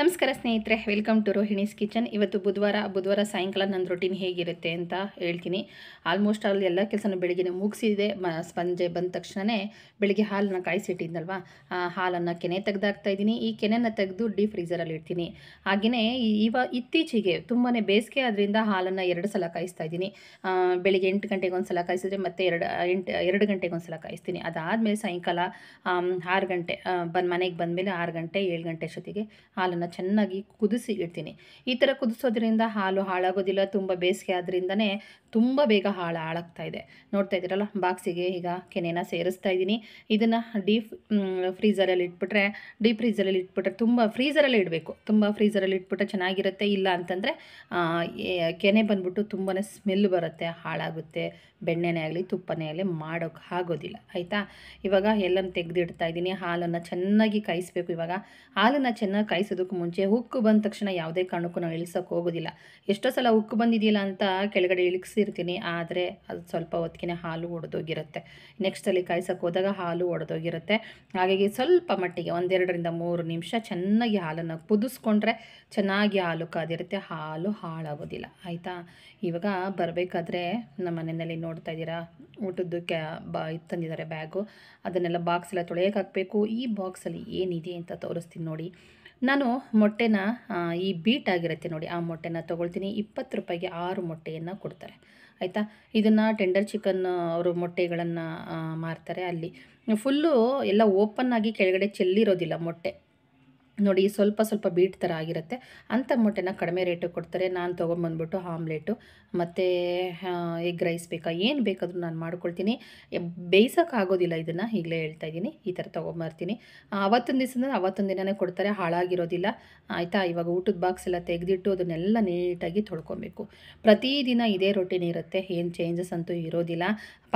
ನಮಸ್ಕಾರ ಸ್ನೇಹಿತರೆ welcome to Rohini's kitchen ಇವತ್ತು ಬುಧವಾರ ಬುಧವಾರ ಸಾಯಂಕಾಲ ನನ್ನ ರೊಟೀನ್ ಹೇಗಿರುತ್ತೆ ಅಂತ ಹೇಳ್ತೀನಿ ಆಲ್ಮೋಸ್ಟ್ ಅಲ್ಲಿ ಎಲ್ಲ ಕೆಲಸನೂ ಬೆಳಿಗ್ಗೆ ಮುಗಿಸಿದೆ ಮ ಸ್ಪಂಜೆ ಬಂದ ತಕ್ಷಣವೇ ಬೆಳಿಗ್ಗೆ ಹಾಲನ್ನು ಕಾಯಿಸಿಟ್ಟಿದ್ನಲ್ವಾ ಆ ಹಾಲನ್ನು ಕೆನೆ ತೆಗೆದಾಕ್ತಾ ಇದ್ದೀನಿ ಈ ಕೆನೆಯನ್ನು ತೆಗೆದು ಡೀಪ್ ಫ್ರೀಸರಲ್ಲಿ ಇಡ್ತೀನಿ ಹಾಗೆಯೇ ಇವ ಇತ್ತೀಚೆಗೆ ತುಂಬಾ ಬೇಸಿಗೆ ಆದ್ದರಿಂದ ಹಾಲನ್ನು ಎರಡು ಸಲ ಕಾಯಿಸ್ತಾ ಇದ್ದೀನಿ ಬೆಳಿಗ್ಗೆ ಎಂಟು ಗಂಟೆಗೆ ಒಂದು ಸಲ ಕಾಯಿಸಿದ್ರೆ ಮತ್ತೆ ಎರಡು ಎಂಟು ಎರಡು ಗಂಟೆಗೆ ಒಂದು ಸಲ ಕಾಯಿಸ್ತೀನಿ ಅದಾದಮೇಲೆ ಸಾಯಂಕಾಲ ಆರು ಗಂಟೆ ಬಂದು ಮನೆಗೆ ಬಂದಮೇಲೆ ಆರು ಗಂಟೆ ಏಳು ಗಂಟೆ ಅಷ್ಟೊತ್ತಿಗೆ ಹಾಲನ್ನು ಅದನ್ನು ಚೆನ್ನಾಗಿ ಕುದಿಸಿ ಇಡ್ತೀನಿ ಈ ಥರ ಕುದಿಸೋದ್ರಿಂದ ಹಾಲು ಹಾಳಾಗೋದಿಲ್ಲ ತುಂಬ ಬೇಸಿಗೆ ಆದ್ರಿಂದನೇ ತುಂಬ ಬೇಗ ಹಾಳು ಹಾಳಾಗ್ತಾ ಇದೆ ನೋಡ್ತಾ ಇದ್ದೀರಲ್ಲ ಬಾಕ್ಸಿಗೆ ಈಗ ಕೆನೆನ ಸೇರಿಸ್ತಾ ಇದ್ದೀನಿ ಇದನ್ನು ಡೀಪ್ ಫ್ರೀಸರಲ್ಲಿ ಇಟ್ಬಿಟ್ರೆ ಡೀಪ್ ಫ್ರೀಸರಲ್ಲಿ ಇಟ್ಬಿಟ್ರೆ ತುಂಬ ಫ್ರೀಸರಲ್ಲಿ ಇಡಬೇಕು ತುಂಬ ಫ್ರೀಸರಲ್ಲಿ ಇಟ್ಬಿಟ್ರೆ ಚೆನ್ನಾಗಿರುತ್ತೆ ಇಲ್ಲ ಅಂತಂದರೆ ಕೆನೆ ಬಂದ್ಬಿಟ್ಟು ತುಂಬಾ ಸ್ಮೆಲ್ ಬರುತ್ತೆ ಹಾಳಾಗುತ್ತೆ ಬೆಣ್ಣೆನೇ ಆಗಲಿ ತುಪ್ಪನೇ ಆಗಲಿ ಮಾಡೋಕ್ಕೆ ಆಗೋದಿಲ್ಲ ಆಯಿತಾ ಇವಾಗ ಎಲ್ಲನ್ನು ತೆಗೆದಿಡ್ತಾ ಇದ್ದೀನಿ ಹಾಲನ್ನು ಚೆನ್ನಾಗಿ ಕಾಯಿಸ್ಬೇಕು ಇವಾಗ ಹಾಲನ್ನು ಚೆನ್ನಾಗಿ ಕಾಯಿಸೋದಕ್ಕೆ ಮುಂಚೆ ಹುಕ್ಕು ಬಂದ ತಕ್ಷಣ ಯಾವುದೇ ಕಾರಣಕ್ಕೂ ನಾವು ಇಳಿಸೋಕೆ ಹೋಗೋದಿಲ್ಲ ಎಷ್ಟೋ ಸಲ ಉಕ್ಕು ಬಂದಿದೆಯಲ್ಲ ಅಂತ ಕೆಳಗಡೆ ಇಳಿಸಿ ಕುದಿಸಿರ್ತೀನಿ ಆದರೆ ಅದು ಸ್ವಲ್ಪ ಹೊತ್ತಿಗೆ ಹಾಲು ಒಡೆದೋಗಿರುತ್ತೆ ನೆಕ್ಸ್ಟಲ್ಲಿ ಕಾಯಿಸೋಕೆ ಹೋದಾಗ ಹಾಲು ಒಡೆದೋಗಿರುತ್ತೆ ಹಾಗಾಗಿ ಸ್ವಲ್ಪ ಮಟ್ಟಿಗೆ ಒಂದೆರಡರಿಂದ ಮೂರು ನಿಮಿಷ ಚೆನ್ನಾಗಿ ಹಾಲನ್ನು ಕುದಿಸ್ಕೊಂಡ್ರೆ ಚೆನ್ನಾಗಿ ಹಾಲು ಕಾದಿರುತ್ತೆ ಹಾಲು ಹಾಳಾಗೋದಿಲ್ಲ ಆಯಿತಾ ಇವಾಗ ಬರಬೇಕಾದ್ರೆ ನಮ್ಮ ಮನೆಯಲ್ಲಿ ನೋಡ್ತಾ ಇದ್ದೀರಾ ಊಟದ್ದು ಕ್ಯಾ ಬಾ ತಂದಿದ್ದಾರೆ ಬ್ಯಾಗು ಅದನ್ನೆಲ್ಲ ಬಾಕ್ಸೆಲ್ಲ ತೊಳೆಯೋಕೆ ಹಾಕಬೇಕು ಈ ಬಾಕ್ಸಲ್ಲಿ ಏನಿದೆ ಅಂತ ತೋರಿಸ್ತೀನಿ ನೋಡಿ ನಾನು ಮೊಟ್ಟೆನ ಈ ಬೀಟ್ ಆಗಿರುತ್ತೆ ನೋಡಿ ಆ ಮೊಟ್ಟೆನ ತೊಗೊಳ್ತೀನಿ ಇಪ್ಪತ್ತು ರೂಪಾಯಿಗೆ ಆರು ಮೊಟ್ಟೆಯನ್ನು ಕೊಡ್ತಾರೆ ಆಯಿತಾ ಇದನ್ನು ಟೆಂಡರ್ ಚಿಕನ್ ಅವರು ಮೊಟ್ಟೆಗಳನ್ನು ಮಾರ್ತಾರೆ ಅಲ್ಲಿ ಫುಲ್ಲು ಎಲ್ಲ ಓಪನ್ ಆಗಿ ಕೆಳಗಡೆ ಚೆಲ್ಲಿರೋದಿಲ್ಲ ಮೊಟ್ಟೆ ನೋಡಿ ಸ್ವಲ್ಪ ಸ್ವಲ್ಪ ಬೀಟ್ ಥರ ಆಗಿರುತ್ತೆ ಅಂಥ ಮೊಟ್ಟೆನ ಕಡಿಮೆ ರೇಟಿಗೆ ಕೊಡ್ತಾರೆ ನಾನು ತೊಗೊಂಬಂದ್ಬಿಟ್ಟು ಆಮ್ಲೆಟು ಮತ್ತು ಎಗ್ ರೈಸ್ ಬೇಕಾ ಏನು ಬೇಕಾದರೂ ನಾನು ಮಾಡ್ಕೊಳ್ತೀನಿ ಬೇಯಿಸೋಕ್ಕಾಗೋದಿಲ್ಲ ಇದನ್ನು ಈಗಲೇ ಹೇಳ್ತಾ ಇದ್ದೀನಿ ಈ ಥರ ತೊಗೊಂಬರ್ತೀನಿ ಅವತ್ತೊಂದು ದಿವಸದಿಂದ ಅವತ್ತೊಂದು ದಿನವೇ ಕೊಡ್ತಾರೆ ಹಾಳಾಗಿರೋದಿಲ್ಲ ಆಯಿತಾ ಇವಾಗ ಊಟದ ಬಾಕ್ಸ್ ಎಲ್ಲ ತೆಗೆದಿಟ್ಟು ಅದನ್ನೆಲ್ಲ ನೀಟಾಗಿ ತೊಳ್ಕೊಬೇಕು ಪ್ರತಿದಿನ ಇದೇ ರೊಟೀನ್ ಇರುತ್ತೆ ಏನು ಚೇಂಜಸ್ ಅಂತೂ ಇರೋದಿಲ್ಲ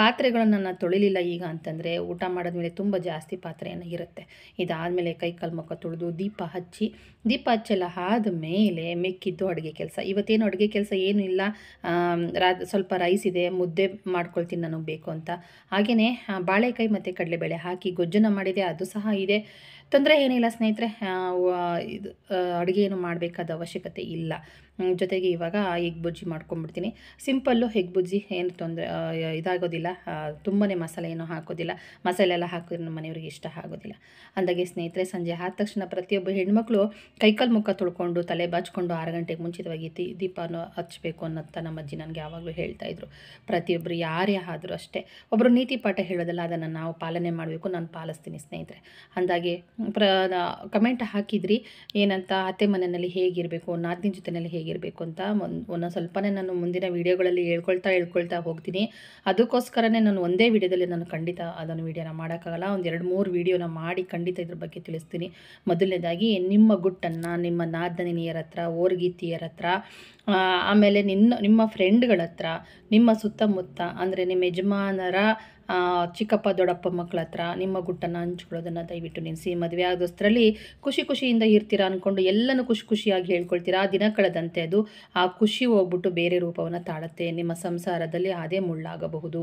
ಪಾತ್ರೆಗಳನ್ನು ನಾನು ತೊಳಿಲಿಲ್ಲ ಈಗ ಅಂತಂದರೆ ಊಟ ಮಾಡಿದ್ಮೇಲೆ ತುಂಬ ಜಾಸ್ತಿ ಪಾತ್ರೆಯನ್ನು ಇರುತ್ತೆ ಇದಾದಮೇಲೆ ಕೈ ಕಾಲು ಮುಖ ತೊಳೆದು ದೀಪ ಹಚ್ಚಿ ದೀಪ ಹಚ್ಚೆಲ್ಲ ಆದಮೇಲೆ ಮೆಕ್ಕಿದ್ದು ಅಡುಗೆ ಕೆಲಸ ಇವತ್ತೇನು ಅಡುಗೆ ಕೆಲಸ ಏನೂ ಇಲ್ಲ ರಾ ಸ್ವಲ್ಪ ರೈಸ್ ಇದೆ ಮುದ್ದೆ ಮಾಡ್ಕೊಳ್ತೀನಿ ನನಗೆ ಬೇಕು ಅಂತ ಹಾಗೆಯೇ ಬಾಳೆಕಾಯಿ ಮತ್ತು ಕಡಲೆಬೇಳೆ ಹಾಕಿ ಗೊಜ್ಜನ ಮಾಡಿದೆ ಅದು ಸಹ ಇದೆ ತೊಂದರೆ ಏನಿಲ್ಲ ಸ್ನೇಹಿತರೆ ಇದು ಅಡುಗೆ ಏನು ಮಾಡಬೇಕಾದ ಅವಶ್ಯಕತೆ ಇಲ್ಲ ಜೊತೆಗೆ ಇವಾಗ ಎಗ್ ಬುಜ್ಜಿ ಮಾಡ್ಕೊಂಡ್ಬಿಡ್ತೀನಿ ಸಿಂಪಲ್ಲು ಎಗ್ ಬುಜ್ಜಿ ಏನು ತೊಂದರೆ ಇದಾಗೋದಿಲ್ಲ ತುಂಬಾ ಮಸಾಲೆ ಏನೂ ಹಾಕೋದಿಲ್ಲ ಮಸಾಲೆ ಎಲ್ಲ ಹಾಕಿದ್ರೆ ನಮ್ಮ ಮನೆಯವ್ರಿಗೆ ಇಷ್ಟ ಆಗೋದಿಲ್ಲ ಅಂದಾಗೆ ಸ್ನೇಹಿತರೆ ಸಂಜೆ ಆದ ತಕ್ಷಣ ಪ್ರತಿಯೊಬ್ಬ ಹೆಣ್ಮಕ್ಳು ಕೈಕಾಲು ಮುಖ ತೊಳ್ಕೊಂಡು ತಲೆ ಬಾಚ್ಕೊಂಡು ಆರು ಗಂಟೆಗೆ ಮುಂಚಿತವಾಗಿ ದೀಪವನ್ನು ದೀಪನೂ ಹಚ್ಚಬೇಕು ಅನ್ನೋಂಥ ನಮ್ಮ ಅಜ್ಜಿ ನನಗೆ ಯಾವಾಗಲೂ ಹೇಳ್ತಾಯಿದ್ರು ಪ್ರತಿಯೊಬ್ಬರು ಯಾರೇ ಆದರೂ ಅಷ್ಟೇ ಒಬ್ಬರು ನೀತಿ ಪಾಠ ಹೇಳೋದಲ್ಲ ಅದನ್ನು ನಾವು ಪಾಲನೆ ಮಾಡಬೇಕು ನಾನು ಪಾಲಿಸ್ತೀನಿ ಸ್ನೇಹಿತರೆ ಅಂದಾಗೆ ಪ್ರ ಕಮೆಂಟ್ ಹಾಕಿದ್ರಿ ಏನಂತ ಅತ್ತೆ ಮನೆಯಲ್ಲಿ ಹೇಗಿರಬೇಕು ನಾದಿನ ಜೊತೆಯಲ್ಲಿ ಹೇಗಿರಬೇಕು ಅಂತ ಒಂದು ಸ್ವಲ್ಪನೇ ನಾನು ಮುಂದಿನ ವೀಡಿಯೋಗಳಲ್ಲಿ ಹೇಳ್ಕೊಳ್ತಾ ಹೇಳ್ಕೊಳ್ತಾ ಹೋಗ್ತೀನಿ ಅದಕ್ಕೋಸ್ಕರನೇ ನಾನು ಒಂದೇ ವೀಡಿಯೋದಲ್ಲಿ ನಾನು ಖಂಡಿತ ಅದನ್ನು ವೀಡಿಯೋನ ಮಾಡೋಕ್ಕಾಗಲ್ಲ ಒಂದು ಎರಡು ಮೂರು ವೀಡಿಯೋನ ಮಾಡಿ ಖಂಡಿತ ಇದ್ರ ಬಗ್ಗೆ ತಿಳಿಸ್ತೀನಿ ಮೊದಲನೇದಾಗಿ ನಿಮ್ಮ ಗುಟ್ಟನ್ನು ನಿಮ್ಮ ನಾದನಿಯರ ಹತ್ರ ಓರ್ಗೀತಿಯರ ಹತ್ರ ಆಮೇಲೆ ನಿನ್ನ ನಿಮ್ಮ ಫ್ರೆಂಡ್ಗಳ ಹತ್ರ ನಿಮ್ಮ ಸುತ್ತಮುತ್ತ ಅಂದರೆ ನಿಮ್ಮ ಯಜಮಾನರ ಚಿಕ್ಕಪ್ಪ ದೊಡ್ಡಪ್ಪ ಮಕ್ಕಳ ಹತ್ರ ನಿಮ್ಮ ಗುಟ್ಟನ್ನು ಹಂಚ್ಕೊಳ್ಳೋದನ್ನು ದಯವಿಟ್ಟು ನೆನೆಸಿ ಮದುವೆ ಆಗೋಷ್ಟರಲ್ಲಿ ಖುಷಿ ಖುಷಿಯಿಂದ ಇರ್ತೀರಾ ಅಂದ್ಕೊಂಡು ಎಲ್ಲನೂ ಖುಷಿ ಖುಷಿಯಾಗಿ ಹೇಳ್ಕೊಳ್ತೀರಾ ಆ ದಿನ ಕಳೆದಂತೆ ಅದು ಆ ಖುಷಿ ಹೋಗ್ಬಿಟ್ಟು ಬೇರೆ ರೂಪವನ್ನು ತಾಳುತ್ತೆ ನಿಮ್ಮ ಸಂಸಾರದಲ್ಲಿ ಅದೇ ಮುಳ್ಳಾಗಬಹುದು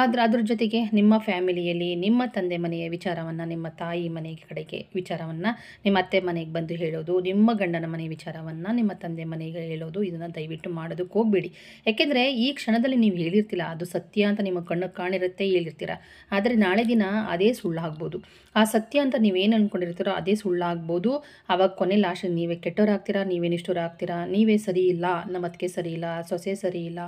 ಆದರೆ ಅದ್ರ ಜೊತೆಗೆ ನಿಮ್ಮ ಫ್ಯಾಮಿಲಿಯಲ್ಲಿ ನಿಮ್ಮ ತಂದೆ ಮನೆಯ ವಿಚಾರವನ್ನು ನಿಮ್ಮ ತಾಯಿ ಮನೆ ಕಡೆಗೆ ವಿಚಾರವನ್ನು ನಿಮ್ಮ ಅತ್ತೆ ಮನೆಗೆ ಬಂದು ಹೇಳೋದು ನಿಮ್ಮ ಗಂಡನ ಮನೆಯ ವಿಚಾರವನ್ನು ನಿಮ್ಮ ತಂದೆ ಮನೆಗೆ ಹೇಳೋದು ಇದನ್ನು ದಯವಿಟ್ಟು ಮಾಡೋದಕ್ಕೆ ಹೋಗಬೇಡಿ ಯಾಕೆಂದರೆ ಈ ಕ್ಷಣದಲ್ಲಿ ನೀವು ಹೇಳಿರ್ತಿಲ್ಲ ಅದು ಸತ್ಯ ಅಂತ ನಿಮ್ಮ ಕಣ್ಣು ಕಾಣಿರುತ್ತೆ ಹೇಳಿರ್ತೀರ ಆದರೆ ನಾಳೆ ದಿನ ಅದೇ ಸುಳ್ಳಾಗ್ಬೋದು ಆ ಸತ್ಯ ಅಂತ ನೀವೇನು ಅಂದ್ಕೊಂಡಿರ್ತೀರೋ ಅದೇ ಸುಳ್ಳಾಗ್ಬೋದು ಆವಾಗ ಕೊನೆ ಲಾಸ್ಟ್ ನೀವೇ ಕೆಟ್ಟೋರಾಗ್ತೀರಾ ನೀವೇ ನೀವೇ ಸರಿ ಇಲ್ಲ ನಮ್ಮ ಅತ್ತಿಗೆ ಸರಿ ಇಲ್ಲ ಸೊಸೆ ಸರಿ ಇಲ್ಲ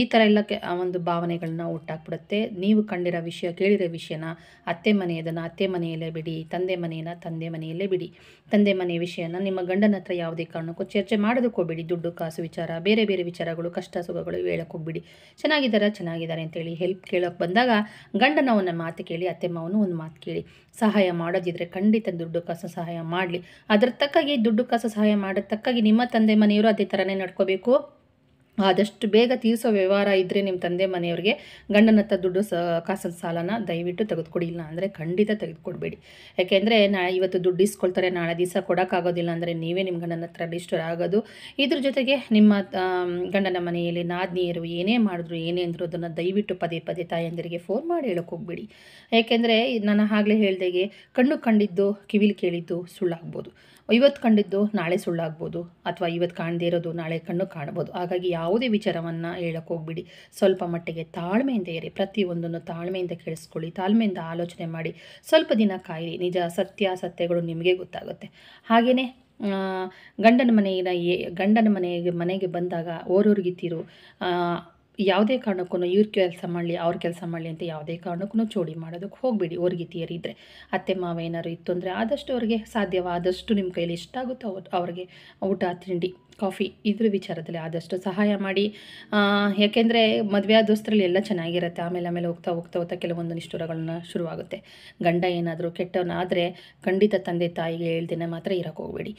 ಈ ಥರ ಎಲ್ಲ ಕೆ ಒಂದು ಭಾವನೆಗಳನ್ನ ಒಟ್ಟಾಕ್ಬಿಡುತ್ತೆ ನೀವು ಕಂಡಿರೋ ವಿಷಯ ಕೇಳಿರೋ ವಿಷಯನ ಅತ್ತೆ ಮನೆಯದನ್ನು ಅತ್ತೆ ಮನೆಯಲ್ಲೇ ಬಿಡಿ ತಂದೆ ಮನೆಯನ್ನು ತಂದೆ ಮನೆಯಲ್ಲೇ ಬಿಡಿ ತಂದೆ ಮನೆಯ ವಿಷಯನ ನಿಮ್ಮ ಗಂಡನ ಹತ್ರ ಯಾವುದೇ ಕಾರಣಕ್ಕೂ ಚರ್ಚೆ ಮಾಡೋದಕ್ಕೋಗ್ಬಿಡಿ ದುಡ್ಡು ಕಾಸು ವಿಚಾರ ಬೇರೆ ಬೇರೆ ವಿಚಾರಗಳು ಕಷ್ಟ ಸುಖಗಳು ಹೇಳೋಕ್ಕೋಗ್ಬಿಡಿ ಹೋಗ್ಬಿಡಿ ಚೆನ್ನಾಗಿದ್ದಾರೆ ಅಂತೇಳಿ ಹೆಲ್ಪ್ ಕೇಳೋಕ್ಕೆ ಬಂದಾಗ ಗಂಡನ ಒಂದು ಮಾತು ಕೇಳಿ ಅತ್ತೆಮ್ಮವನು ಒಂದು ಮಾತು ಕೇಳಿ ಸಹಾಯ ಮಾಡೋದಿದ್ರೆ ಖಂಡಿತ ದುಡ್ಡು ಕಾಸು ಸಹಾಯ ಮಾಡಲಿ ಅದ್ರ ತಕ್ಕಾಗಿ ದುಡ್ಡು ಕಾಸು ಸಹಾಯ ಮಾಡೋದಕ್ಕಾಗಿ ತಕ್ಕಾಗಿ ನಿಮ್ಮ ತಂದೆ ಮನೆಯವರು ಅದೇ ಥರನೇ ನಡ್ಕೋಬೇಕು ಆದಷ್ಟು ಬೇಗ ತೀರಿಸೋ ವ್ಯವಹಾರ ಇದ್ದರೆ ನಿಮ್ಮ ತಂದೆ ಮನೆಯವ್ರಿಗೆ ಗಂಡನ ಹತ್ರ ದುಡ್ಡು ಸ ಕಾಸದ ಸಾಲನ ದಯವಿಟ್ಟು ತೆಗೆದುಕೊಡಿ ಇಲ್ಲ ಅಂದರೆ ಖಂಡಿತ ತೆಗೆದುಕೊಡ್ಬೇಡಿ ಯಾಕೆಂದರೆ ನಾ ಇವತ್ತು ದುಡ್ಡು ಇಸ್ಕೊಳ್ತಾರೆ ನಾಳೆ ದಿವಸ ಕೊಡೋಕ್ಕಾಗೋದಿಲ್ಲ ಅಂದರೆ ನೀವೇ ನಿಮ್ಮ ಗಂಡನ ಹತ್ರ ಡಿಸ್ಟೋರ್ ಆಗೋದು ಇದ್ರ ಜೊತೆಗೆ ನಿಮ್ಮ ಗಂಡನ ಮನೆಯಲ್ಲಿ ನಾದಿನಿಯರು ಏನೇ ಮಾಡಿದ್ರು ಏನೇ ಅಂದರು ಅದನ್ನು ದಯವಿಟ್ಟು ಪದೇ ಪದೇ ತಾಯಂದಿರಿಗೆ ಫೋನ್ ಮಾಡಿ ಹೇಳೋಕೆ ಹೋಗ್ಬೇಡಿ ಯಾಕೆಂದರೆ ನಾನು ಆಗಲೇ ಹೇಳ್ದಾಗೆ ಕಣ್ಣು ಕಂಡಿದ್ದು ಕಿವಿಲಿ ಕೇಳಿದ್ದು ಸುಳ್ಳಾಗ್ಬೋದು ಇವತ್ತು ಕಂಡಿದ್ದು ನಾಳೆ ಸುಳ್ಳಾಗ್ಬೋದು ಅಥವಾ ಇವತ್ತು ಕಾಣದೇ ಇರೋದು ನಾಳೆ ಕಣ್ಣು ಕಾಣ್ಬೋದು ಹಾಗಾಗಿ ಯಾವುದೇ ವಿಚಾರವನ್ನು ಹೇಳಕ್ಕೆ ಹೋಗ್ಬಿಡಿ ಸ್ವಲ್ಪ ಮಟ್ಟಿಗೆ ತಾಳ್ಮೆಯಿಂದ ಇರಿ ಪ್ರತಿಯೊಂದನ್ನು ತಾಳ್ಮೆಯಿಂದ ಕೇಳಿಸ್ಕೊಳ್ಳಿ ತಾಳ್ಮೆಯಿಂದ ಆಲೋಚನೆ ಮಾಡಿ ಸ್ವಲ್ಪ ದಿನ ಕಾಯಿರಿ ನಿಜ ಸತ್ಯ ಸತ್ಯಗಳು ನಿಮಗೆ ಗೊತ್ತಾಗುತ್ತೆ ಹಾಗೆಯೇ ಗಂಡನ ಮನೆಯ ಗಂಡನ ಮನೆಗೆ ಮನೆಗೆ ಬಂದಾಗ ಓರೋರ್ಗಿತ್ತಿರು ಯಾವುದೇ ಕಾರಣಕ್ಕೂ ಇವ್ರ ಕೆಲಸ ಮಾಡಲಿ ಅವ್ರ ಕೆಲಸ ಮಾಡಲಿ ಅಂತ ಯಾವುದೇ ಕಾರಣಕ್ಕೂ ಚೋಡಿ ಮಾಡೋದಕ್ಕೆ ಹೋಗಬೇಡಿ ಇದ್ದರೆ ಅತ್ತೆ ಮಾವ ಏನಾರು ಇತ್ತು ಅಂದರೆ ಆದಷ್ಟು ಅವ್ರಿಗೆ ಸಾಧ್ಯವಾದಷ್ಟು ನಿಮ್ಮ ಕೈಯಲ್ಲಿ ಆಗುತ್ತೋ ಅವ್ರಿಗೆ ಊಟ ತಿಂಡಿ ಕಾಫಿ ಇದ್ರ ವಿಚಾರದಲ್ಲಿ ಆದಷ್ಟು ಸಹಾಯ ಮಾಡಿ ಯಾಕೆಂದರೆ ಮದುವೆ ದೋಸ್ತರಲ್ಲಿ ಎಲ್ಲ ಚೆನ್ನಾಗಿರುತ್ತೆ ಆಮೇಲೆ ಆಮೇಲೆ ಹೋಗ್ತಾ ಹೋಗ್ತಾ ಹೋಗ್ತಾ ಕೆಲವೊಂದು ನಿಷ್ಠುರಗಳನ್ನ ಶುರುವಾಗುತ್ತೆ ಗಂಡ ಏನಾದರೂ ಕೆಟ್ಟವನಾದರೆ ಖಂಡಿತ ತಂದೆ ತಾಯಿಗೆ ಹೇಳ್ದಿನ ಮಾತ್ರ ಇರೋಕ್ಕೆ ಹೋಗಬೇಡಿ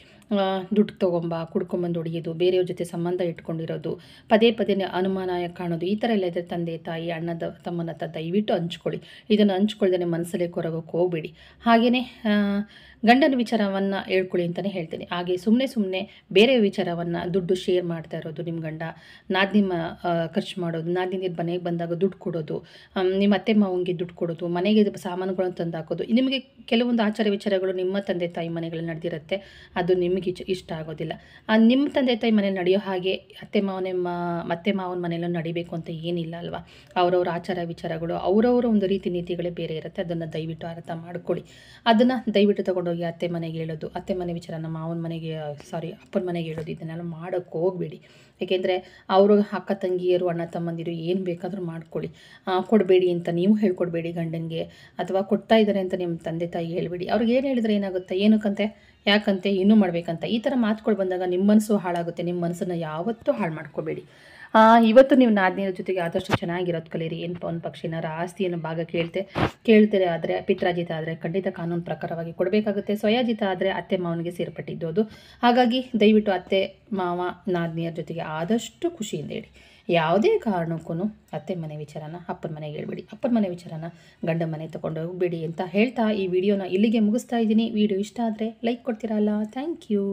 ದುಡ್ಡು ತೊಗೊಂಬ ಕುಡ್ಕೊಂಬಂದು ಹೊಡೆಯೋದು ಬೇರೆಯವ್ರ ಜೊತೆ ಸಂಬಂಧ ಇಟ್ಕೊಂಡಿರೋದು ಪದೇ ಪದೇ ಅನುಮಾನ ಕಾಣೋದು ಈ ಥರ ಎಲ್ಲ ಇದ್ದರೆ ತಂದೆ ತಾಯಿ ಅಣ್ಣದ ತಮ್ಮನ ತ ದಯವಿಟ್ಟು ಹಂಚ್ಕೊಳ್ಳಿ ಇದನ್ನು ಹಂಚ್ಕೊಳ್ದೇ ಮನಸ್ಸಲ್ಲೇ ಕೊರಗೋಕ್ಕೆ ಹೋಗಬೇಡಿ ಹಾಗೆಯೇ ಗಂಡನ ವಿಚಾರವನ್ನು ಹೇಳ್ಕೊಳ್ಳಿ ಅಂತಲೇ ಹೇಳ್ತೀನಿ ಹಾಗೆ ಸುಮ್ಮನೆ ಸುಮ್ಮನೆ ಬೇರೆ ವಿಚಾರವನ್ನು ದುಡ್ಡು ಶೇರ್ ಮಾಡ್ತಾ ಇರೋದು ನಿಮ್ಮ ಗಂಡ ನಿಮ್ಮ ಖರ್ಚು ಮಾಡೋದು ನಾದಿನಿದ ಮನೆಗೆ ಬಂದಾಗ ದುಡ್ಡು ಕೊಡೋದು ನಿಮ್ಮ ಅತ್ತೆ ಮಾವಂಗೆ ದುಡ್ಡು ಕೊಡೋದು ಮನೆಗೆ ಸಾಮಾನುಗಳನ್ನು ತಂದು ಹಾಕೋದು ನಿಮಗೆ ಕೆಲವೊಂದು ಆಚಾರ ವಿಚಾರಗಳು ನಿಮ್ಮ ತಂದೆ ತಾಯಿ ಮನೆಗಳಲ್ಲಿ ನಡೆದಿರುತ್ತೆ ಅದು ನಿಮಗೆ ಇಷ್ಟ ಆಗೋದಿಲ್ಲ ನಿಮ್ಮ ತಂದೆ ತಾಯಿ ಮನೆ ನಡೆಯೋ ಹಾಗೆ ಅತ್ತೆ ಮಾವನೇ ಮತ್ತೆ ಮಾವನ ಮನೆಯಲ್ಲೂ ನಡಿಬೇಕು ಅಂತ ಏನಿಲ್ಲ ಅಲ್ವಾ ಅವರವ್ರ ಆಚಾರ ವಿಚಾರಗಳು ಅವರವರ ಒಂದು ರೀತಿ ನೀತಿಗಳೇ ಬೇರೆ ಇರುತ್ತೆ ಅದನ್ನು ದಯವಿಟ್ಟು ಅರ್ಥ ಮಾಡ್ಕೊಳ್ಳಿ ಅದನ್ನು ದಯವಿಟ್ಟು ತಗೊಂಡು ಕರ್ಕೊಂಡೋಗಿ ಅತ್ತೆ ಮನೆಗೆ ಹೇಳೋದು ಅತ್ತೆ ಮನೆ ವಿಚಾರ ನಮ್ಮ ಮಾವನ ಮನೆಗೆ ಸಾರಿ ಅಪ್ಪನ ಮನೆಗೆ ಹೇಳೋದು ಇದನ್ನೆಲ್ಲ ಮಾಡೋಕ್ಕೆ ಹೋಗಬೇಡಿ ಏಕೆಂದರೆ ಅವರು ಅಕ್ಕ ತಂಗಿಯರು ಅಣ್ಣ ತಮ್ಮಂದಿರು ಏನು ಬೇಕಾದರೂ ಮಾಡ್ಕೊಳ್ಳಿ ಕೊಡಬೇಡಿ ಅಂತ ನೀವು ಹೇಳ್ಕೊಡ್ಬೇಡಿ ಗಂಡನಿಗೆ ಅಥವಾ ಕೊಡ್ತಾ ಇದ್ದಾರೆ ಅಂತ ನಿಮ್ಮ ತಂದೆ ತಾಯಿ ಹೇಳಬೇಡಿ ಅವ್ರಿಗೆ ಏನು ಹೇಳಿದ್ರೆ ಏನಾಗುತ್ತೆ ಏನಕ್ಕಂತೆ ಯಾಕಂತೆ ಇನ್ನೂ ಮಾಡಬೇಕಂತ ಈ ಥರ ಮಾತುಗಳು ಬಂದಾಗ ನಿಮ್ಮ ಮನಸ್ಸು ಹಾಳಾಗುತ್ತೆ ನಿಮ್ಮ ಮನಸ್ಸನ್ನು ಯಾವತ್ತೂ ಹಾಳು ಮಾಡ್ಕೋಬೇಡಿ ಇವತ್ತು ನೀವು ನಾದಿನಿಯರ ಜೊತೆಗೆ ಆದಷ್ಟು ಚೆನ್ನಾಗಿರೋದು ಕಲೀರಿ ಏನು ಒಂದು ಪಕ್ಷಿನಾರ ಆಸ್ತಿಯನ್ನು ಭಾಗ ಕೇಳ್ತೆ ಕೇಳ್ತಾರೆ ಆದರೆ ಪಿತ್ರಾಜಿತ ಆದರೆ ಖಂಡಿತ ಕಾನೂನು ಪ್ರಕಾರವಾಗಿ ಕೊಡಬೇಕಾಗುತ್ತೆ ಸ್ವಯಾಜಿತ ಆದರೆ ಅತ್ತೆ ಮಾವನಿಗೆ ಸೇರ್ಪಟ್ಟಿದ್ದು ಅದು ಹಾಗಾಗಿ ದಯವಿಟ್ಟು ಅತ್ತೆ ಮಾವ ನಾದಿನಿಯರ ಜೊತೆಗೆ ಆದಷ್ಟು ಖುಷಿಯಿಂದ ಹೇಳಿ ಯಾವುದೇ ಕಾರಣಕ್ಕೂ ಅತ್ತೆ ಮನೆ ವಿಚಾರನ ಅಪ್ಪನ ಮನೆಗೆ ಹೇಳ್ಬೇಡಿ ಅಪ್ಪನ ಮನೆ ವಿಚಾರನ ಗಂಡ ಮನೆ ತಗೊಂಡು ಹೋಗ್ಬೇಡಿ ಅಂತ ಹೇಳ್ತಾ ಈ ವಿಡಿಯೋನ ಇಲ್ಲಿಗೆ ಮುಗಿಸ್ತಾ ಇದ್ದೀನಿ ವಿಡಿಯೋ ಇಷ್ಟ ಆದರೆ ಲೈಕ್ ಕೊಡ್ತೀರಲ್ಲ ಥ್ಯಾಂಕ್ ಯು